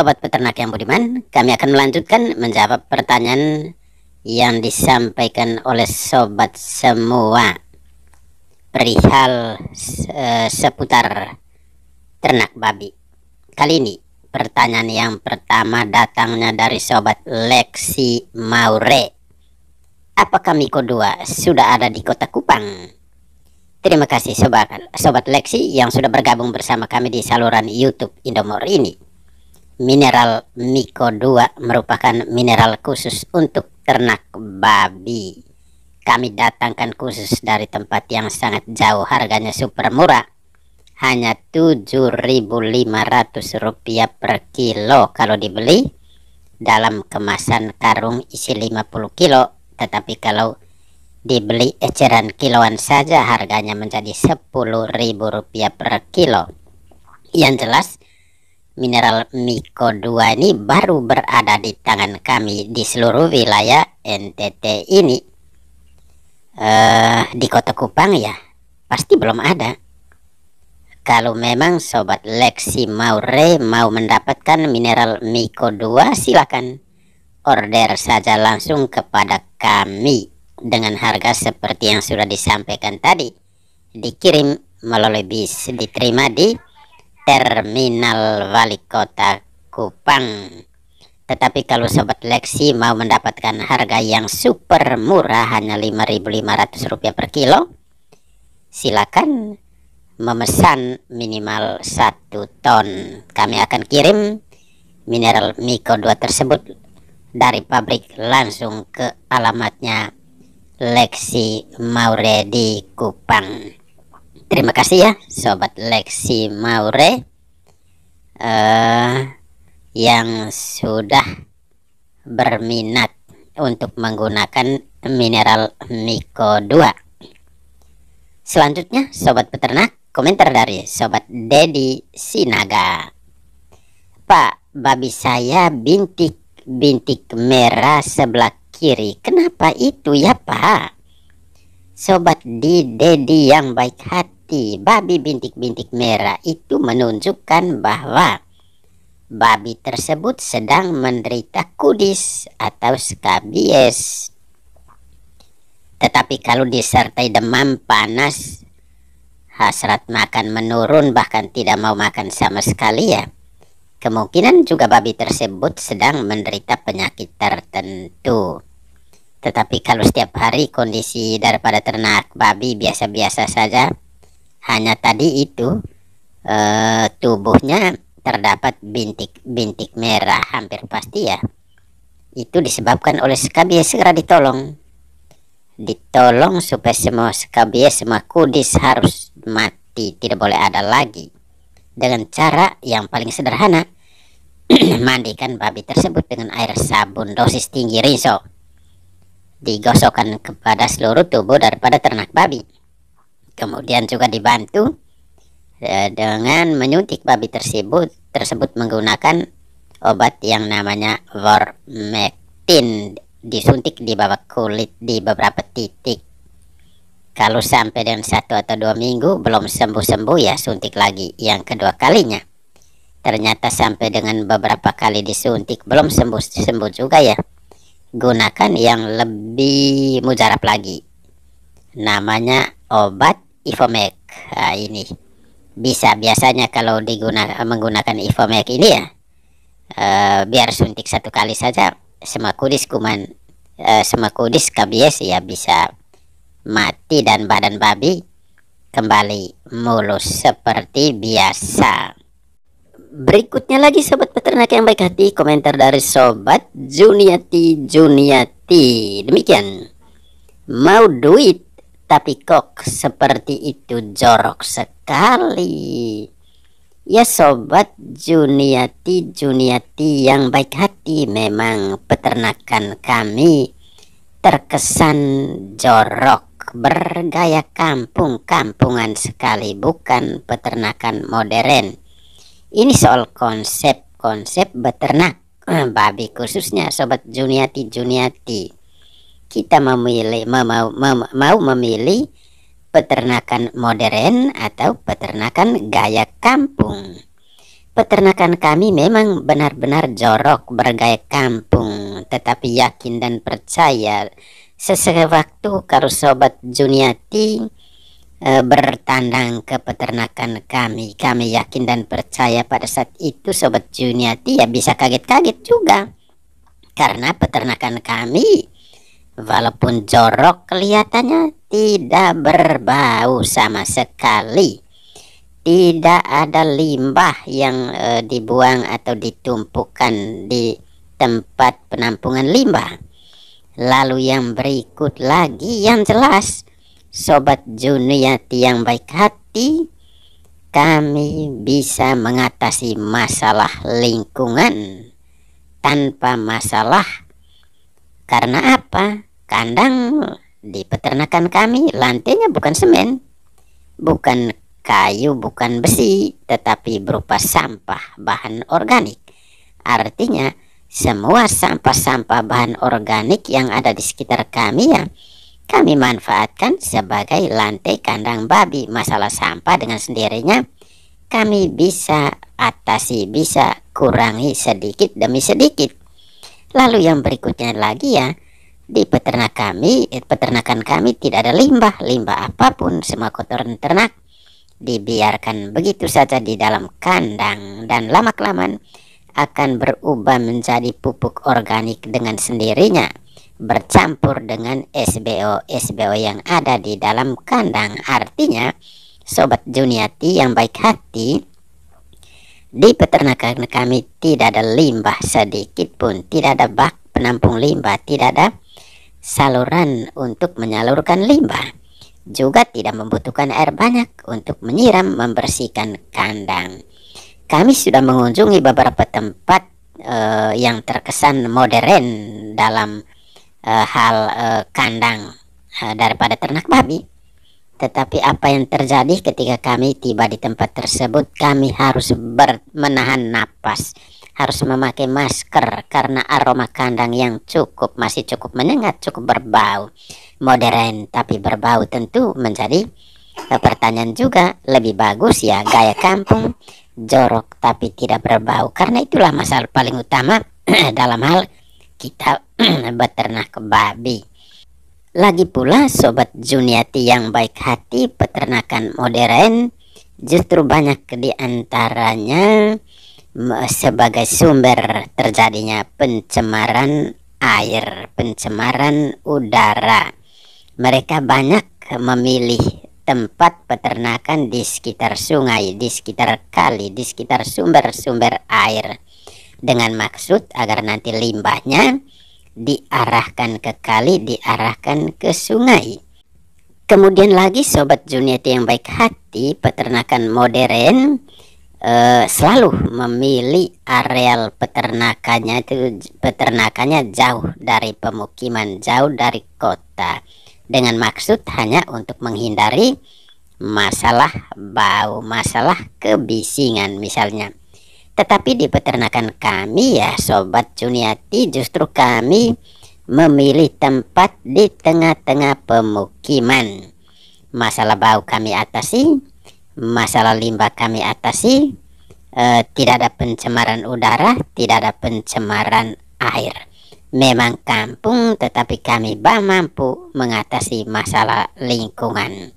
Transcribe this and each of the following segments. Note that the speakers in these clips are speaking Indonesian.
sobat peternak yang budiman, kami akan melanjutkan menjawab pertanyaan yang disampaikan oleh sobat semua perihal uh, seputar ternak babi. Kali ini pertanyaan yang pertama datangnya dari sobat Lexi Maure. Apakah Miko 2 sudah ada di kota Kupang? Terima kasih sobat, sobat Lexi yang sudah bergabung bersama kami di saluran YouTube Indomor ini. Mineral Miko 2 merupakan mineral khusus untuk ternak babi. Kami datangkan khusus dari tempat yang sangat jauh harganya super murah. Hanya Rp7.500 per kilo kalau dibeli dalam kemasan karung isi 50 kilo. Tetapi kalau dibeli eceran kiloan saja harganya menjadi Rp10.000 per kilo. Yang jelas mineral Miko 2 ini baru berada di tangan kami di seluruh wilayah NTT ini uh, di kota Kupang ya pasti belum ada kalau memang sobat Lexi Maure mau mendapatkan mineral Miko 2 silakan order saja langsung kepada kami dengan harga seperti yang sudah disampaikan tadi dikirim melalui bis diterima di terminal wali kota Kupang. Tetapi kalau Sobat Lexi mau mendapatkan harga yang super murah hanya Rp5.500 per kilo, silakan memesan minimal satu ton. Kami akan kirim mineral Miko 2 tersebut dari pabrik langsung ke alamatnya Lexi Maure di Kupang terima kasih ya sobat Lexi Maure uh, yang sudah berminat untuk menggunakan mineral Miko 2 selanjutnya sobat peternak komentar dari sobat Dedi Sinaga Pak babi saya bintik bintik merah sebelah kiri kenapa itu ya Pak Sobat di Dedi yang baik hati babi bintik-bintik merah itu menunjukkan bahwa babi tersebut sedang menderita kudis atau skabies. Tetapi kalau disertai demam panas, hasrat makan menurun bahkan tidak mau makan sama sekali ya. Kemungkinan juga babi tersebut sedang menderita penyakit tertentu. Tetapi kalau setiap hari kondisi daripada ternak babi biasa-biasa saja, hanya tadi itu eh, tubuhnya terdapat bintik-bintik merah hampir pasti ya itu disebabkan oleh skabies segera ditolong ditolong supaya semua skabies semua kudis harus mati tidak boleh ada lagi dengan cara yang paling sederhana mandikan babi tersebut dengan air sabun dosis tinggi rinso digosokkan kepada seluruh tubuh daripada ternak babi kemudian juga dibantu eh, dengan menyuntik babi tersebut tersebut menggunakan obat yang namanya vermectin disuntik di bawah kulit di beberapa titik kalau sampai dengan satu atau dua minggu belum sembuh-sembuh ya suntik lagi yang kedua kalinya ternyata sampai dengan beberapa kali disuntik belum sembuh-sembuh juga ya gunakan yang lebih mujarab lagi namanya obat Ivomec nah, ini bisa biasanya kalau digunakan menggunakan Ivomec ini ya uh, biar suntik satu kali saja semua kudis kuman uh, eh, semua kudis kabies ya bisa mati dan badan babi kembali mulus seperti biasa berikutnya lagi sobat peternak yang baik hati komentar dari sobat Juniati Juniati demikian mau duit tapi kok seperti itu jorok sekali. Ya sobat Juniati Juniati yang baik hati memang peternakan kami terkesan jorok bergaya kampung-kampungan sekali bukan peternakan modern. Ini soal konsep-konsep beternak babi khususnya sobat Juniati Juniati kita memilih mau, mau, memilih peternakan modern atau peternakan gaya kampung. Peternakan kami memang benar-benar jorok bergaya kampung, tetapi yakin dan percaya waktu kalau sobat Juniati e, eh, bertandang ke peternakan kami, kami yakin dan percaya pada saat itu sobat Juniati ya bisa kaget-kaget juga. Karena peternakan kami Walaupun jorok kelihatannya tidak berbau sama sekali. Tidak ada limbah yang e, dibuang atau ditumpukan di tempat penampungan limbah. Lalu yang berikut lagi yang jelas, Sobat Juniati yang baik hati, kami bisa mengatasi masalah lingkungan tanpa masalah. Karena apa? Kandang di peternakan kami lantainya bukan semen, bukan kayu, bukan besi, tetapi berupa sampah bahan organik. Artinya, semua sampah-sampah bahan organik yang ada di sekitar kami ya, kami manfaatkan sebagai lantai kandang babi. Masalah sampah dengan sendirinya kami bisa atasi, bisa kurangi sedikit demi sedikit. Lalu yang berikutnya lagi ya, di peternak kami, eh, peternakan kami tidak ada limbah, limbah apapun, semua kotoran ternak dibiarkan begitu saja di dalam kandang dan lama-kelamaan akan berubah menjadi pupuk organik dengan sendirinya bercampur dengan SBO SBO yang ada di dalam kandang artinya sobat Juniati yang baik hati di peternakan kami tidak ada limbah sedikit pun tidak ada bak penampung limbah tidak ada saluran untuk menyalurkan limbah. Juga tidak membutuhkan air banyak untuk menyiram membersihkan kandang. Kami sudah mengunjungi beberapa tempat uh, yang terkesan modern dalam uh, hal uh, kandang uh, daripada ternak babi. Tetapi apa yang terjadi ketika kami tiba di tempat tersebut, kami harus menahan napas harus memakai masker karena aroma kandang yang cukup masih cukup menyengat, cukup berbau modern tapi berbau tentu menjadi eh, pertanyaan juga lebih bagus ya gaya kampung jorok tapi tidak berbau karena itulah masalah paling utama dalam hal kita beternak babi. Lagi pula sobat Juniati yang baik hati peternakan modern justru banyak diantaranya sebagai sumber terjadinya pencemaran air, pencemaran udara. Mereka banyak memilih tempat peternakan di sekitar sungai, di sekitar kali, di sekitar sumber-sumber air dengan maksud agar nanti limbahnya diarahkan ke kali, diarahkan ke sungai. Kemudian lagi sobat Juniati yang baik hati, peternakan modern uh, selalu memilih areal peternakannya itu peternakannya jauh dari pemukiman, jauh dari kota dengan maksud hanya untuk menghindari masalah bau, masalah kebisingan misalnya. Tetapi di peternakan kami ya sobat Juniati justru kami memilih tempat di tengah-tengah pemukiman. Masalah bau kami atasi, masalah limbah kami atasi eh, tidak ada pencemaran udara tidak ada pencemaran air memang kampung tetapi kami bah mampu mengatasi masalah lingkungan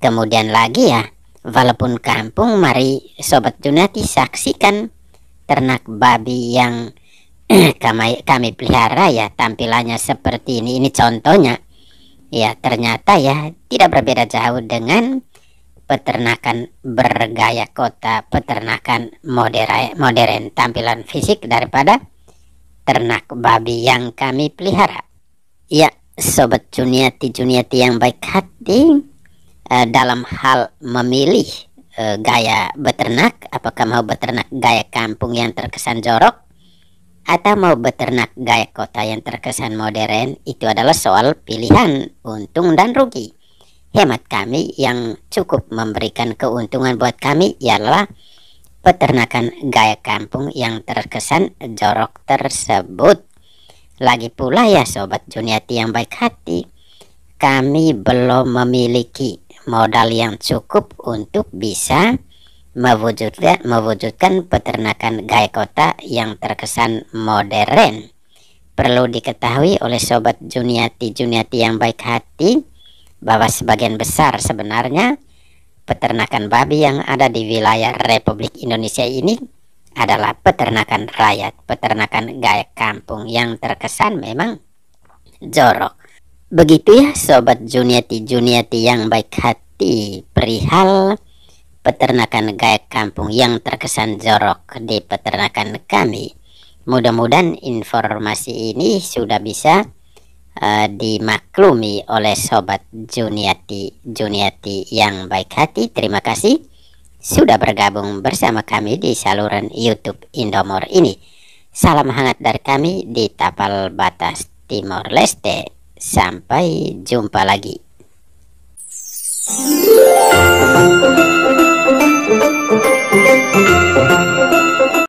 kemudian lagi ya walaupun kampung mari sobat junati saksikan ternak babi yang kami, kami pelihara ya tampilannya seperti ini ini contohnya ya ternyata ya tidak berbeda jauh dengan peternakan bergaya kota, peternakan modern, modern tampilan fisik daripada ternak babi yang kami pelihara. Ya, sobat juniati juniati yang baik hati eh, dalam hal memilih eh, gaya beternak, apakah mau beternak gaya kampung yang terkesan jorok atau mau beternak gaya kota yang terkesan modern, itu adalah soal pilihan untung dan rugi hemat kami yang cukup memberikan keuntungan buat kami ialah peternakan gaya kampung yang terkesan jorok tersebut. Lagi pula ya Sobat Juniati yang baik hati, kami belum memiliki modal yang cukup untuk bisa mewujudkan, mewujudkan peternakan gaya kota yang terkesan modern. Perlu diketahui oleh Sobat Juniati-Juniati yang baik hati, bahwa sebagian besar sebenarnya peternakan babi yang ada di wilayah Republik Indonesia ini adalah peternakan rakyat, peternakan gaya kampung yang terkesan memang jorok. Begitu ya Sobat Juniati-Juniati yang baik hati perihal peternakan gaya kampung yang terkesan jorok di peternakan kami. Mudah-mudahan informasi ini sudah bisa Eh, dimaklumi oleh sobat Juniati Juniati yang baik hati. Terima kasih sudah bergabung bersama kami di saluran YouTube Indomor ini. Salam hangat dari kami di Tapal Batas Timor Leste. Sampai jumpa lagi. Thank you.